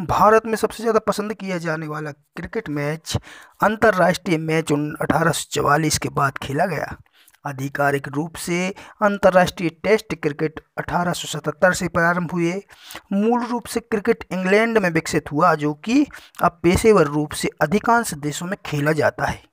भारत में सबसे ज़्यादा पसंद किया जाने वाला क्रिकेट मैच अंतर्राष्ट्रीय मैच उन अठारह के बाद खेला गया आधिकारिक रूप से अंतर्राष्ट्रीय टेस्ट क्रिकेट 1877 से प्रारंभ हुए मूल रूप से क्रिकेट इंग्लैंड में विकसित हुआ जो कि अब पेशेवर रूप से अधिकांश देशों में खेला जाता है